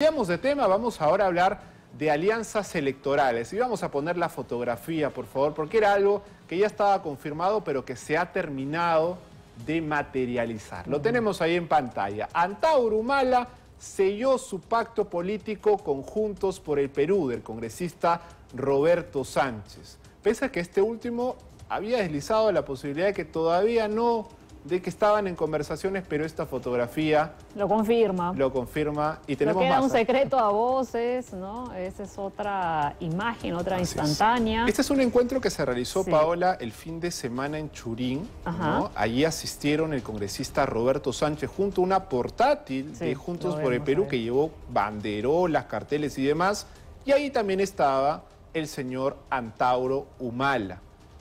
Cambiamos de tema, vamos ahora a hablar de alianzas electorales y vamos a poner la fotografía, por favor, porque era algo que ya estaba confirmado, pero que se ha terminado de materializar. Lo tenemos ahí en pantalla. Antaurumala selló su pacto político con Juntos por el Perú del congresista Roberto Sánchez. Pese a que este último había deslizado la posibilidad de que todavía no de que estaban en conversaciones, pero esta fotografía... Lo confirma. Lo confirma y tenemos era un ¿eh? secreto a voces, ¿no? Esa es otra imagen, otra instantánea. Este es un encuentro que se realizó, Paola, el fin de semana en Churín. ¿no? Allí asistieron el congresista Roberto Sánchez junto a una portátil de Juntos por el Perú que llevó banderolas, carteles y demás. Y ahí también estaba el señor Antauro Humala.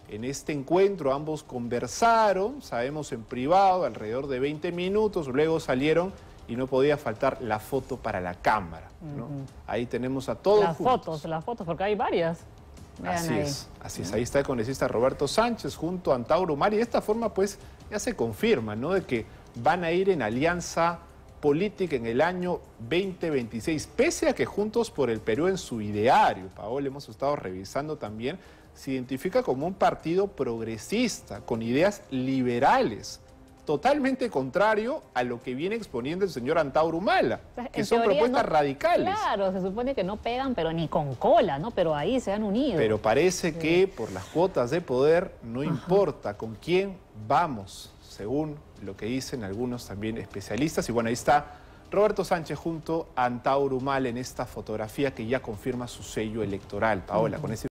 En este encuentro ambos conversaron, sabemos en privado, alrededor de 20 minutos, luego salieron y no podía faltar la foto para la cámara. Ahí tenemos a todos. Las fotos, las fotos, porque hay varias. así es, así es. Ahí está el congresista Roberto Sánchez junto a Antauro Mari. De esta forma, pues, ya se confirma, ¿no? De que van a ir en alianza política en el año 2026, pese a que Juntos por el Perú en su ideario, Paola, hemos estado revisando también, se identifica como un partido progresista, con ideas liberales totalmente contrario a lo que viene exponiendo el señor Antauro que son propuestas radicales. Claro, se supone que no pegan, pero ni con cola, ¿no? Pero ahí se han unido. Pero parece que por las cuotas de poder no importa con quién vamos, según lo que dicen algunos también especialistas. Y bueno, ahí está Roberto Sánchez junto a Antauro en esta fotografía que ya confirma su sello electoral. Paola, con ese